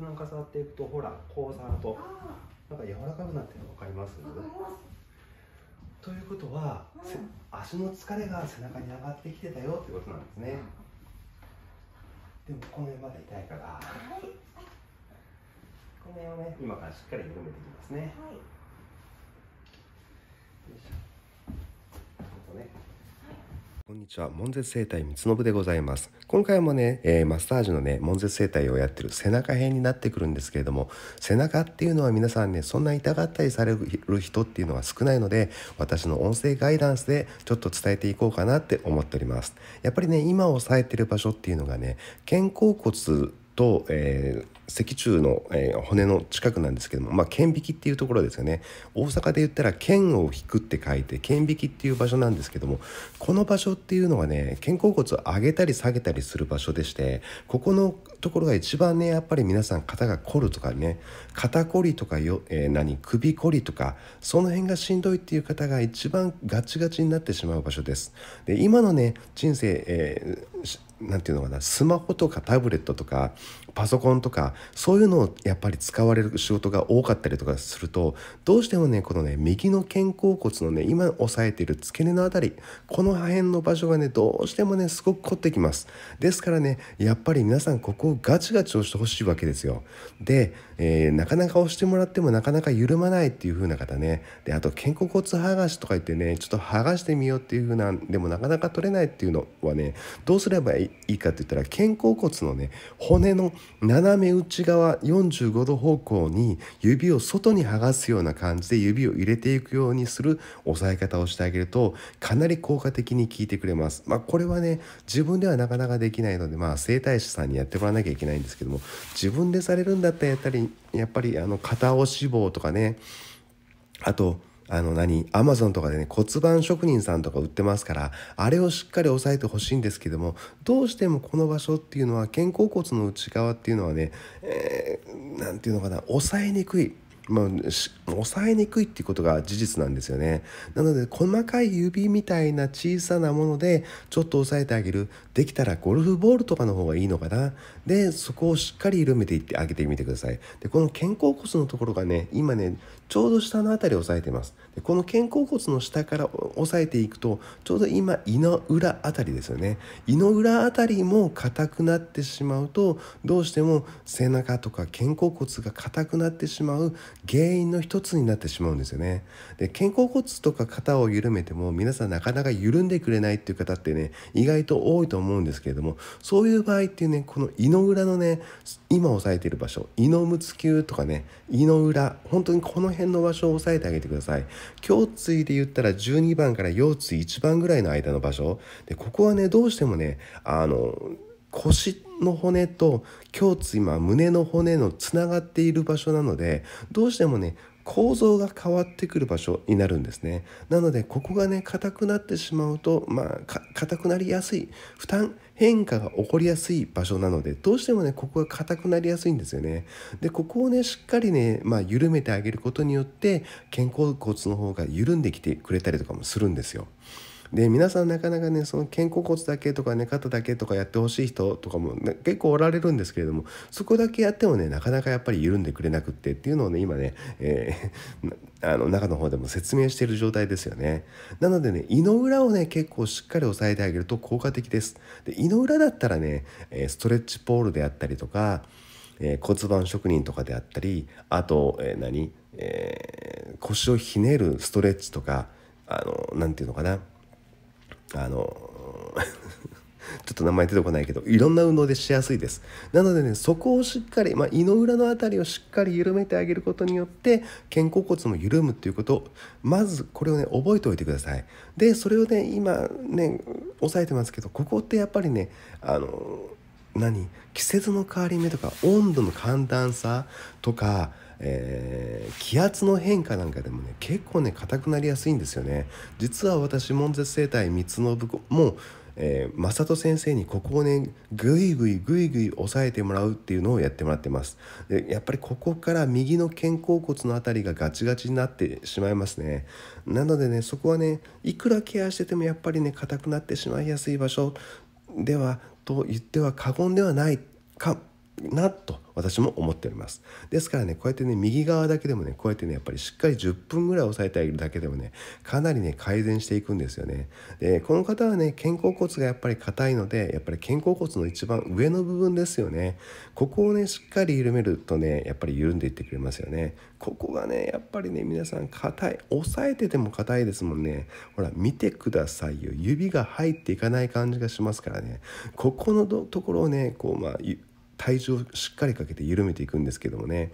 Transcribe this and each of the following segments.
段重なっていくとほらこう交差となんか柔らかくなってるの分かりますということは、うん、足の疲れが背中に上がってきてたよってことなんですね、でもこの辺まだ痛いから、はい、この辺をね今からしっかり緩めていきますね、はいこんにちは、門舌整体三つのぶでございます。今回もね、えー、マッサージのね、門絶整体をやってる背中編になってくるんですけれども、背中っていうのは皆さんね、そんな痛がったりされる人っていうのは少ないので、私の音声ガイダンスでちょっと伝えていこうかなって思っております。やっぱりね、今押さえてる場所っていうのがね、肩甲骨と、えー、脊柱の、えー、骨の近くなんですけども、まあ、剣引きっていうところですよね大阪で言ったら剣を引くって書いて剣引きっていう場所なんですけどもこの場所っていうのはね肩甲骨を上げたり下げたりする場所でしてここのところが一番ねやっぱり皆さん肩が凝るとかね肩こりとかよ、えー、何首こりとかその辺がしんどいっていう方が一番ガチガチになってしまう場所です。で今のね人生、えーなんていうのかなスマホとかタブレットとかパソコンとかそういうのをやっぱり使われる仕事が多かったりとかするとどうしてもねこのね右の肩甲骨のね今押さえている付け根の辺りこの破片の場所がねどうしてもねすごく凝ってきますですからねやっぱり皆さんここをガチガチ押してほしいわけですよで、えー、なかなか押してもらってもなかなか緩まないっていう風な方ねであと肩甲骨剥がしとか言ってねちょっと剥がしてみようっていう風なでもなかなか取れないっていうのはねどうすればいいかって言ったら肩甲骨のね骨の斜め内側45度方向に指を外に剥がすような感じで指を入れていくようにする押さえ方をしてあげるとかなり効果的に効いてくれます。まあ、これはね自分ではなかなかできないので、まあ、整体師さんにやってもらわなきゃいけないんですけども自分でされるんだったらやっぱりやっぱりあの肩押し棒とかねあとあの何、アマゾンとかでね、骨盤職人さんとか売ってますから、あれをしっかり押さえてほしいんですけども、どうしてもこの場所っていうのは、肩甲骨の内側っていうのはね、えー、て言うのかな、押さえにくい。まあ、抑えにくいっていうことが事実なんですよねなので細かい指みたいな小さなものでちょっと抑えてあげるできたらゴルフボールとかの方がいいのかなでそこをしっかり緩めていってあげてみてくださいでこの肩甲骨のところがね今ねちょうど下の辺りを押さえてますでこの肩甲骨の下から押さえていくとちょうど今胃の裏辺りですよね胃の裏辺りも硬くなってしまうとどうしても背中とか肩甲骨が硬くなってしまう原因の一つになってしまうんですよねで肩甲骨とか肩を緩めても皆さんなかなか緩んでくれないっていう方ってね意外と多いと思うんですけれどもそういう場合っていうねこの胃の裏のね今押さえている場所胃の無突球とかね胃の裏本当にこの辺の場所を押さえてあげてください胸椎で言ったら12番から腰椎1番ぐらいの間の場所でここはねどうしてもねあの腰っての骨と胸椎、まあ、胸の骨のつながっている場所なのでどうしてもね構造が変わってくる場所になるんですねなのでここがね硬くなってしまうとまあ硬くなりやすい負担変化が起こりやすい場所なのでどうしてもねここが硬くなりやすいんですよねでここをねしっかりね、まあ、緩めてあげることによって肩甲骨の方が緩んできてくれたりとかもするんですよで皆さんなかなかねその肩甲骨だけとかね肩だけとかやってほしい人とかも、ね、結構おられるんですけれどもそこだけやってもねなかなかやっぱり緩んでくれなくってっていうのをね今ね、えー、あの中の方でも説明している状態ですよねなのでね胃の裏をね結構しっかり押さえてあげると効果的ですで胃の裏だったらねストレッチポールであったりとかえー、骨盤職人とかであったりあと、えー、何、えー、腰をひねるストレッチとかあの何て言うのかなあの ちょっと名前出てこないけどいろんな運動でしやすいですなのでねそこをしっかり、まあ、胃の裏の辺りをしっかり緩めてあげることによって肩甲骨も緩むっていうことまずこれをね覚えておいてくださいでそれをね今ね押さえてますけどここってやっぱりねあの何季節の変わり目とか温度の寒暖差とかえー、気圧の変化なんかでもね結構ね硬くなりやすいんですよね実は私悶絶生態三つの部もえー、正人先生にここをねぐいぐいぐいぐい押さえてもらうっていうのをやってもらってますでやっぱりここから右の肩甲骨の辺りがガチガチになってしまいますねなのでねそこはねいくらケアしててもやっぱりね硬くなってしまいやすい場所ではと言っては過言ではないかなと私も思っておりますですからねこうやってね右側だけでもねこうやってねやっぱりしっかり10分ぐらい押さえてあげるだけでもねかなりね改善していくんですよねでこの方はね肩甲骨がやっぱり硬いのでやっぱり肩甲骨の一番上の部分ですよねここをねしっかり緩めるとねやっぱり緩んでいってくれますよねここがねやっぱりね皆さん硬い押さえてても硬いですもんねほら見てくださいよ指が入っていかない感じがしますからねここのところをねこうまあ体重をしっかりかけて緩めていくんですけどもね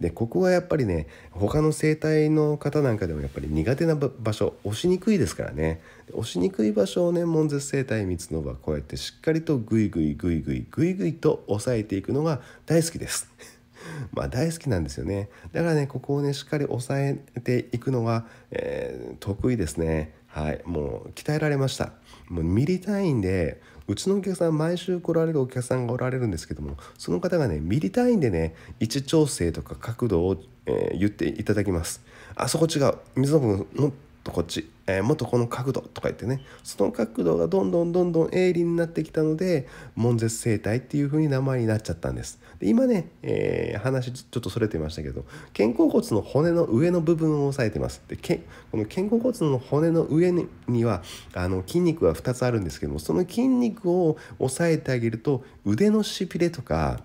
でここがやっぱりね他の生体の方なんかでもやっぱり苦手な場所押しにくいですからね押しにくい場所をね悶絶整体三つのはこうやってしっかりとグイグイグイグイグイグイと抑えていくのが大好きです。まあ、大好きなんですよねだからねここをねしっかり押さえていくのが、えー、得意ですねはいもう鍛えられましたもうミリ単位でうちのお客さん毎週来られるお客さんがおられるんですけどもその方がねミリ単位でね位置調整とか角度を、えー、言っていただきますあそこ違う水野もっとこっち、えー、もっとこの角度とか言ってねその角度がどんどんどんどん鋭利になってきたので悶絶生態っていう風に名前になっちゃったんですで今ね、えー、話ちょっとそれてましたけど肩甲骨の骨の上の部分を押さえてますでけこの肩甲骨の骨の上にはあの筋肉が2つあるんですけどもその筋肉を押さえてあげると腕のしびれとか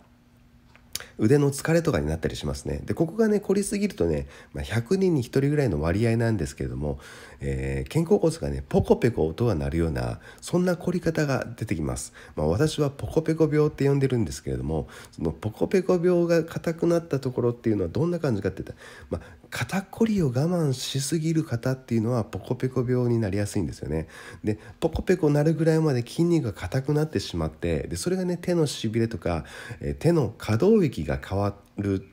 腕の疲れとかになったりしますね。でここがね凝りすぎるとね、まあ、100人に1人ぐらいの割合なんですけれども、えー、肩甲骨がねポコペコ音が鳴るようなそんな凝り方が出てきます。まあ、私はポコペコ病って呼んでるんですけれどもそのポコペコ病が硬くなったところっていうのはどんな感じかって言ったら、まあ、肩こりを我慢しすぎる方っていうのはポコペコ病になりやすいんですよね。でポコペコ鳴るぐらいまで筋肉が硬くなってしまってでそれがね手のしびれとか、え手の可動域がが変わる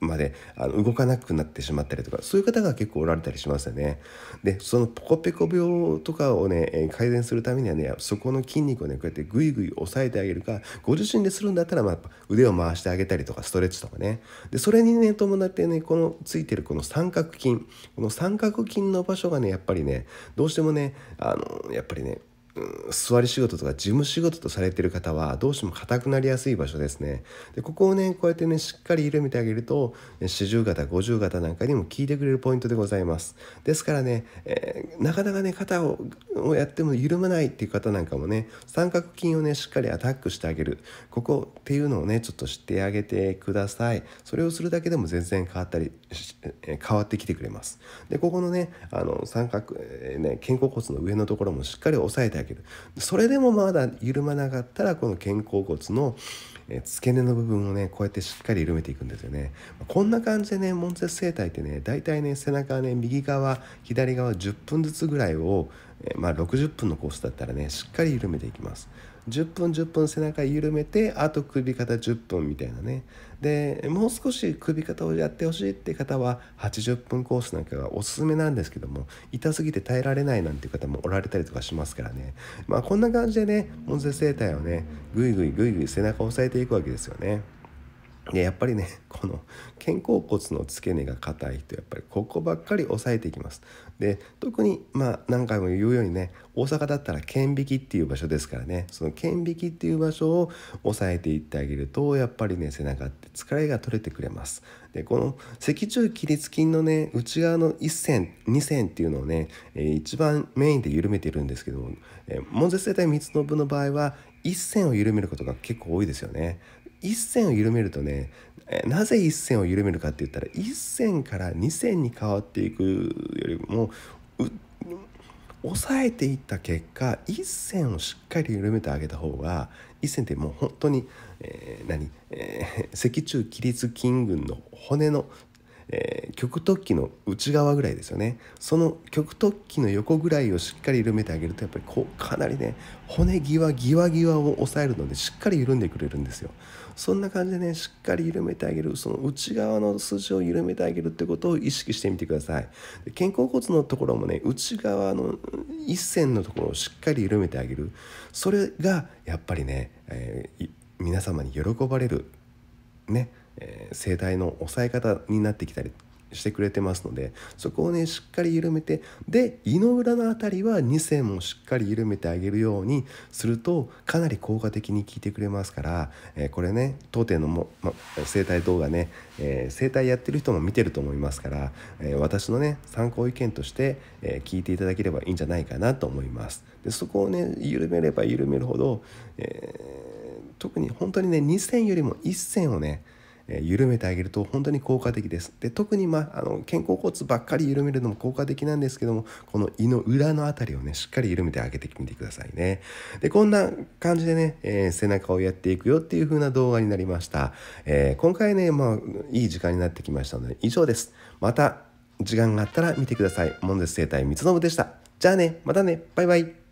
まであの動かなくなってしまったりとかそういう方が結構おられたりしますよね。でそのポコペコ病とかをね改善するためにはねそこの筋肉をねこうやってグイグイ押さえてあげるかご自身でするんだったら、まあ、腕を回してあげたりとかストレッチとかねでそれにね伴ってねこのついてるこの三角筋この三角筋の場所がねやっぱりねどうしてもねあのやっぱりね座り仕事とか事務仕事とされてる方はどうしても硬くなりやすい場所ですねでここをねこうやってねしっかり緩めてあげると四十肩五十肩なんかにも効いてくれるポイントでございますですからね、えー、なかなかね肩をやっても緩まないっていう方なんかもね三角筋をねしっかりアタックしてあげるここっていうのをねちょっと知ってあげてくださいそれをするだけでも全然変わったり、変わってきてくれますでここのねあの三角、えー、ね肩甲骨の上のところもしっかり押さえてあげる上げるそれでもまだ緩まなかったらこの肩甲骨の付け根の部分をねこうやってしっかり緩めていくんですよねこんな感じでね悶絶整体ってね大体ね背中はね右側左側10分ずつぐらいを、まあ、60分のコースだったらねしっかり緩めていきます10分10分背中緩めてあと首肩10分みたいなねでもう少し首肩をやってほしいって方は80分コースなんかがおすすめなんですけども痛すぎて耐えられないなんていう方もおられたりとかしますからねまあこんな感じでねモン整生態をねぐいぐいぐいぐい背中を押さえていくわけですよね。でやっぱりねこの肩甲骨の付け根が硬い人やっぱりここばっかり押さえていきますで特にまあ何回も言うようにね大阪だったら顕引きっていう場所ですからねその顕引きっていう場所を押さえていってあげるとやっぱりね背中って疲れが取れてくれますでこの脊柱起立筋のね内側の1線2線っていうのをね一番メインで緩めてるんですけども門絶世帯三つの部の場合は1線を緩めることが結構多いですよね一線を緩めるとねなぜ一線を緩めるかって言ったら一線から二線に変わっていくよりも抑えていった結果一線をしっかり緩めてあげた方が一線ってもう本当に、えー、何、えー、脊 柱起立筋群の骨のえー、極突起の内側ぐらいですよねその極突起の横ぐらいをしっかり緩めてあげるとやっぱりこうかなりね骨際際際を抑えるのでしっかり緩んでくれるんですよそんな感じでねしっかり緩めてあげるその内側の筋を緩めてあげるってことを意識してみてくださいで肩甲骨のところもね内側の一線のところをしっかり緩めてあげるそれがやっぱりね、えー、皆様に喜ばれるねえー、声帯の抑え方になってきたりしてくれてますのでそこをねしっかり緩めてで胃の裏の辺りは2線もしっかり緩めてあげるようにするとかなり効果的に効いてくれますから、えー、これね当店のも、ま、生帯動画ね、えー、生帯やってる人も見てると思いますから、えー、私のね参考意見として、え聞いていただければいいんじゃないかなと思います。でそこをね緩めれば緩めるほど、え特に本当にね2線よりも1線をねえ緩めてあげると本当に効果的です。で特に、まあ、あの肩甲骨ばっかり緩めるのも効果的なんですけどもこの胃の裏の辺りをねしっかり緩めてあげてみてくださいね。でこんな感じでね、えー、背中をやっていくよっていう風な動画になりました。えー、今回ね、まあ、いい時間になってきましたので以上です。また時間があったら見てください。モンデス生態三つのぶでした。じゃあね、またね、バイバイ。